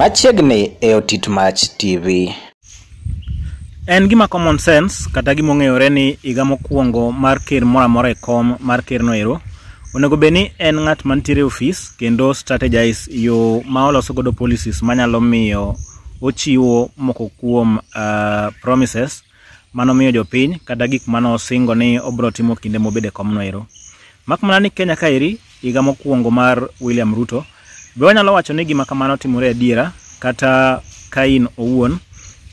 machiegni e otit mach TV. En gima common sense kata gima ong'eyore ni higa mokwongo mar ker moro amora e kom mar ker noero, onego bed ni en ng'at mantiere e ofis kendo strategize yo ma oloso godo policies manyalo miyo ochiwo moko kuom uh, promises manomiyo jopiny kata gik manosingo ni obro timo kinde mobede e kom noero. Mak mana ni Kenya kaeri, higa mokwongo mar William Ruto, Be wanyalo wacho ni gima kamano timore adiera e kata Kain owuon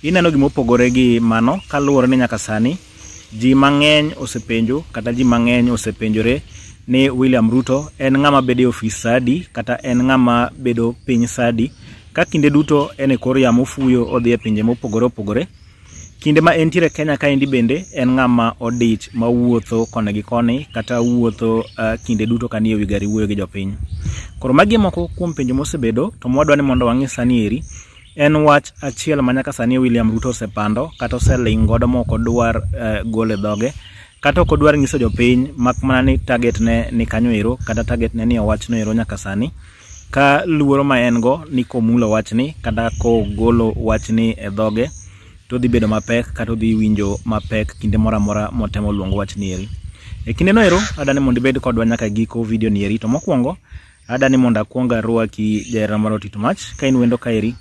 ineno gima opogore gi mano kaluwore ni nyaka sani ji mang'eny osepenjo kata ji mang'eny osepenjore ni William Ruto en ng'ama bedo e ofis sadi kata en ng'ama bedo piny sadi ka kinde duto en e kor yamo fuyo odhi e pinje mopogore opogore. Kinde ma entiere Kenya kaendi bende en ng'ama odich mawuotho koni gi koni kata wuotho eh, kinde duto kanie wi gari wuoyo gi jopiny. Koro magi e moko kuom penjo mosebedo to mwadwa ni mondo wang'i sani eri en wach achiel ma nyaka sani William Ruto osepando kata oseling' godo mok odwar e, golo e dhoge kata ok odwar nyiso jopiny mak mana ni target ne ni kanyo ero kata target ne ni owach no ero nyaka sani ka luoro ma en go ni komulo wachni kata kogolo wachni e dhoge to odhi bedo mapek kata odhi winjo mapek kinde moro amora motemo luongo wachni eri. E kindeno ero adwa ni mondo ibed kodwa nyaka e giko vidio ni eri to mokwongo ada ni mondo akuong arwaki jahera mar otit mach ka in wendo kairi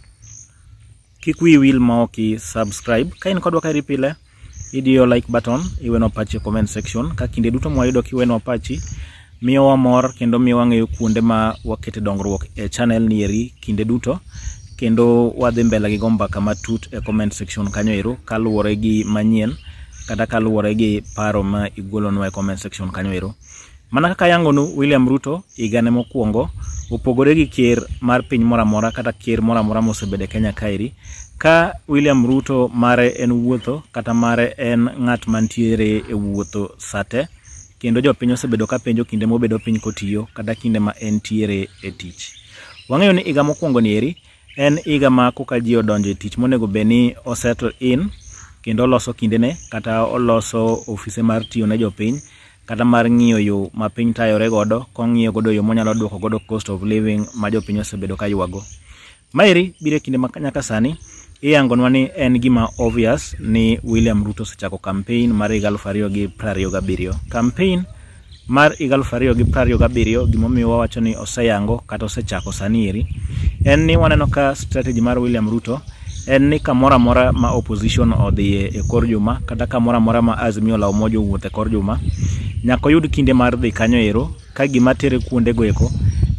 kik wii wil ma ok subscribe ka in kodwa kairi pile idiyo like button iweno pachi comment section ka kinde duto mwayudo kiweno pachi miyo wa mor kendo miyo wang'eyo kuonde ma wakete dongruok e channel ni eri kinde duto kendo wadhi mbele gi go mbaka matut e comment section kanyo ero kaluwore gi manyien kata kaluwore gi paro ma igolonwa e comment section kanyo ero Mana kaka yango nu William Ruto higane mokwongo opogore gi ker mar piny moro amora kata ker moro amora mosebedo e Kenya kaeri. Ka William Ruto mare en wuotho kata mare en ng'at mantiere e wuotho sate kendo jopiny osebedo ka penjo kinde mobedo piny kotiyo kata kinde ma entiere e tich. Wang'eyo ni higa mokwongo ni eri en higa ma koka ji odonjo e tich monego bedni o settle in kendo oloso kindene kata oloso ofise mar tiyo ne jopiny. kata mar ng'iyo yo ma piny tayore godo kong'iyo godo yo monyalo duoko godo cost of living ma jopiny osebedo ka ywago. Maeri biro e kinde ma nyaka sani iyangonwa ni en gima obvious ni William Ruto osechako kampen mar higa aluf ariyo gi piero ariyo gi abiriyo. Kampen mar higa aluf ariyo gi piero ariyo gi abiriyo gimomiyo wawacho ni oseyango kata osechako sani eri en ni waneno ka strategy mar William Ruto en ni kamoro amora ma opposition odhiye e kor juma kata kamoro amora ma Azimio la Umoja owuotho e kor juma nyaka oyud kinde mar dhi kanyo ero ka gima tere kuonde go eko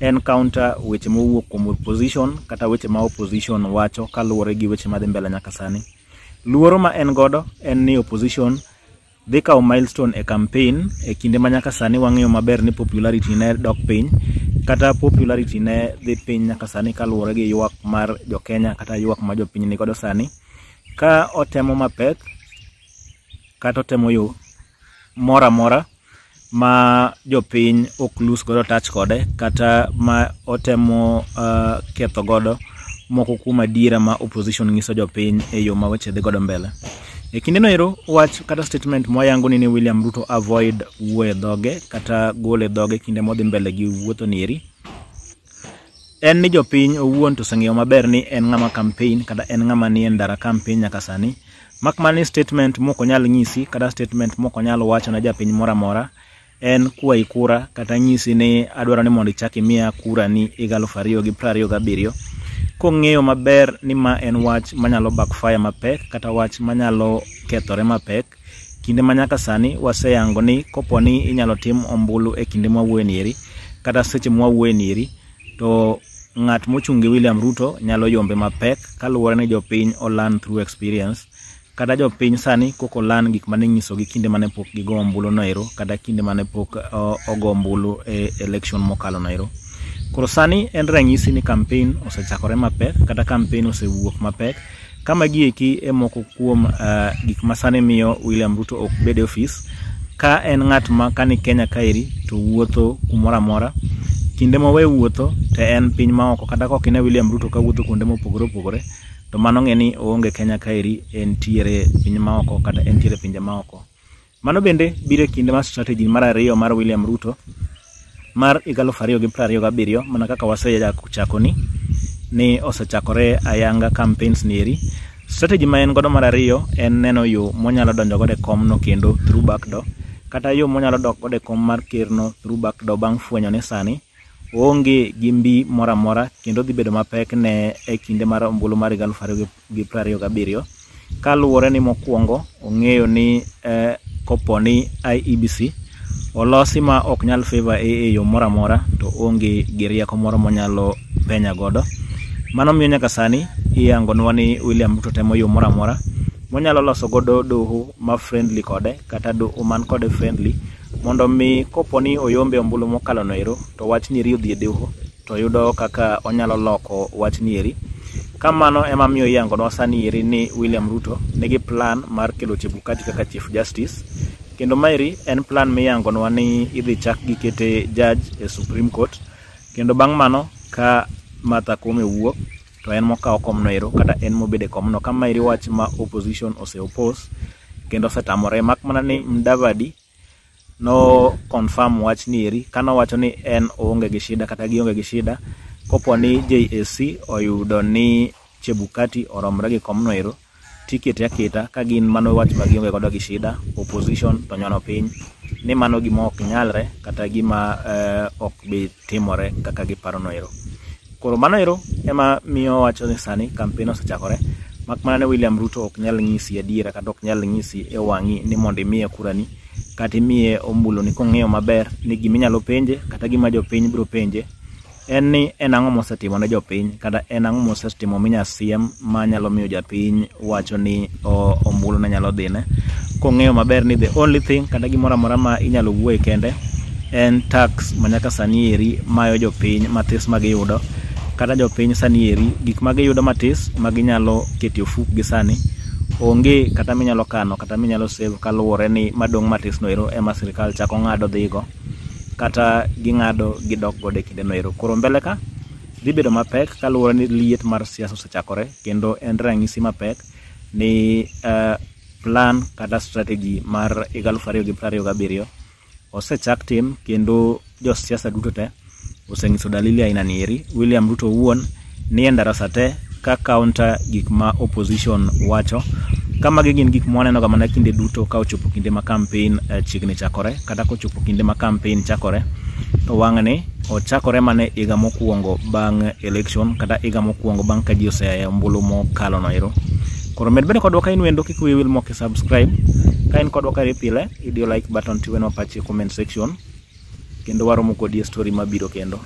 en counter weche mowuok kuom opposition kata weche ma opposition wacho kaluwore gi weche madhi mbele nyaka sani. Luoro ma en godo en ni opposition dhi kawo milestone e campaign e kinde ma nyaka sani wang'eyo maber ni popularity ne dok piny kata popularity ne dhi piny nyaka sani kaluwore gi ywak mar jo Kenya kata ywak ma jopiny nigodo sani. Ka otemo mapek kata otemo yo moro amora. ma jopiny ok lus godo tach kode kata ma otemo uh, ketho godo moko kuom adiera ma opposition ng'iso jopiny e yo ma weche dhi godo mbele. E kinde no ero, wach kata statement moyango ni William Ruto avoid wuoyo e dhoge kata golo e dhoge kinde modhi mbele gi wuotho ni eri. En ni jopiny owuon to oseng'eyo maber ni en ng'ama campaign kata en ng'ama nie ndara campaign nyaka sani. Mak mana ni statement mok onyal ng'isi kata statement mok onyal wacho ne japiny moro amora. en kwayi kura kata nyisi ni adwaro ni mondo ichak imiya kura ni higa aluf ariyo gi piero ariyo gabiriyo. Kong'eyo maber ni ma en wach manyalo backfire mapek kata wach manyalo kethore mapek, kinde ma nyaka sani waseyango ni kopo ni inyalo tim ombulu e kinde ma wawuoye nieri kata seche ma wawuoye nieri to ng'at mochung' gi William Ruto nyalo yombe mapek kaluwore ni jopiny oland through experience. kata jopiny sani kok olan gik mane nyisogi kinde mane pok gigo ombulu noero kata kinde mane pok ogo ombulu e election mokalo noero. Koro sani en ranyisi ni kampen osechakore mapek kata kampen osewuok mapek. Ka magi eki e moko kuom uh, gik ma sani miyo William Ruto ok bede e office ka en ng'at ma kani Kenya kairi to wuotho kumora mora kinde mowe wuotho to en piny maoko kata kok ine William Ruto ka wuotho kuonde mopogore opogore to mano ng'e ni oonge Kenya kaeri entiere piny maoko kata entiere pinje maoko. Mano bende biro e kinde mar strategy mar ariyo mar William Ruto mar higa aluf ariyo gi prariyo gabiriyo mana kaka wasechako ni ni osechakore ayanga campaigns ni eri. Strategy ma en godo mar ariyo en neno yo monyalo donjo godo e kom no kendo through backdoor kata yo monyalo dok godo e kom mar ker no through backdoor bang' fwenyo ni sani oonge gi mbi moro amora kendo dhi bedo mapek ne e kinde mar ombulu mar higa aluf ariyo gi piero ariyo gabiriyo. Kaluwore ni mokuongo ong'eyo ni e, kopo ni IEBC olosi ma ok nyal favour e eyo moro amora to oonge gi rieko moro monyalo penya godo. Mano miyo nyaka sani iyangonwa ni William Ruto temo yo moro amora monyalo loso godo doho ma friendly kode kata doho man kode friendly. mondo mi kopo ni oyombe ombulu mokalo noero to wachni eri odhi e doho to yudo kaka onyalo loko wachni eri kamano ema miyo iyangonwa sani eri ni william ruto nigi plan mar kelo chebukati kaka chief justice kendo maeri en plan miyangonwa ni idhi chak gi kete jaj e supreme court kendo bang' mano ka martha kome wuok to en mokawo komno ero kata en mobede e komno kamaeri wach ma opposition ose oppose kendo osetamore mak mana ni mdavadi no confirm wach nieri kano wacho ni en onge gi shida kata gionge gi shida kopo ni JSC oyudo ni Chebukati oromre gi komno ero tikete aketa ka gin mano wach ma gionge godo gi shida opposition to nyono piny ni mano gima ok nyalre kata gima eh, ok bi timore kaka giparo no ero koro mano ero ema miyo wacho ni sani kampen osechakore makmana ni William Ruto ok nyal nyisi adiera kata ok nyal nyisi e wang'i ni mondo imiye kura ni kata imiye ombulu ni kong'eyo maber ni gima inyalo penje kata gima jopiny biro penje en ni en ang'o mosetimo ne jopiny kata en ang'o mosetimo minyalo siem manyalo miyo japiny wacho ni ombulu ne nyalo dhine kong'eyo maber ni the only thing kata gimoro amora ma inyalo wuoye kende en tax manyaka sani eri mayo jopiny mathis magiyudo kata jopiny sani eri gik magiyudo mathis maginyalo keto e ofuk gi sani. onge kata minyalo kano kata minyalo save kaluwore ni madong' matis noero ema sirkal chako ng'ado dhigo kata ging'ado gidok godo e kinde noero. Koro mbele ka dhi bedo mapek kaluwore ni liet mar siasa osechakore kendo en ranyisi mapek ni eh, plan kata strategy mar higa aluf ariyo gi piero ariyo gabiriyo osechak tim kendo jo siasa duto te osenyiso dalili aina ni eri. William Ruto owuon ni e ndara sate ka counter gik ma opposition wacho ka magi gin gik mwaneno ga mana kinde duto ka ochopo kinde ma kampen eh, chiegni chakore kata kochopo kinde ma kampen chakore to wang' ni ochakore mana e higa mokwongo bang' election kata e higa mokwongo bang' ka ji osea e ombulu mokalo noero koro med bende kodwa ka inwendo kik wiyi wil moke subscribe ka in kodwa kare pile idio like button tiwenwa pache e comment section kendo waromo kodi e story mabiro kendo